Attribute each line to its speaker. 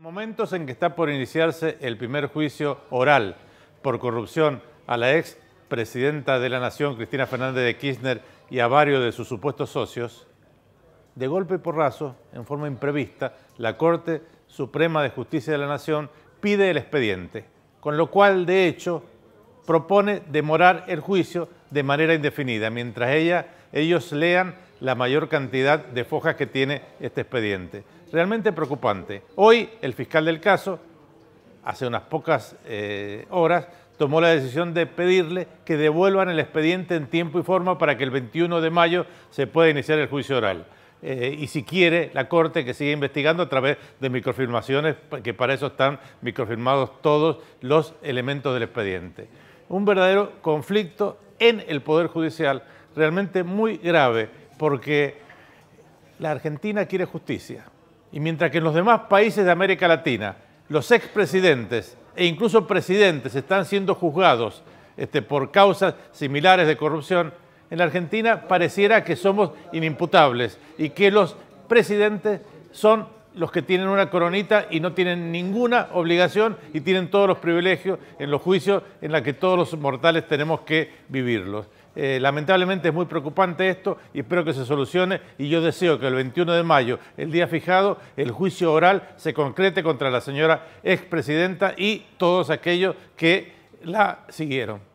Speaker 1: Momentos en que está por iniciarse el primer juicio oral por corrupción a la ex presidenta de la Nación, Cristina Fernández de Kirchner, y a varios de sus supuestos socios, de golpe y porrazo, en forma imprevista, la Corte Suprema de Justicia de la Nación pide el expediente, con lo cual, de hecho, propone demorar el juicio de manera indefinida, mientras ella, ellos lean la mayor cantidad de fojas que tiene este expediente. Realmente preocupante. Hoy el fiscal del caso, hace unas pocas eh, horas, tomó la decisión de pedirle que devuelvan el expediente en tiempo y forma para que el 21 de mayo se pueda iniciar el juicio oral. Eh, y si quiere, la Corte que sigue investigando a través de microfirmaciones, que para eso están microfirmados todos los elementos del expediente un verdadero conflicto en el Poder Judicial, realmente muy grave, porque la Argentina quiere justicia. Y mientras que en los demás países de América Latina los expresidentes e incluso presidentes están siendo juzgados este, por causas similares de corrupción, en la Argentina pareciera que somos inimputables y que los presidentes son los que tienen una coronita y no tienen ninguna obligación y tienen todos los privilegios en los juicios en los que todos los mortales tenemos que vivirlos. Eh, lamentablemente es muy preocupante esto y espero que se solucione y yo deseo que el 21 de mayo, el día fijado, el juicio oral se concrete contra la señora expresidenta y todos aquellos que la siguieron.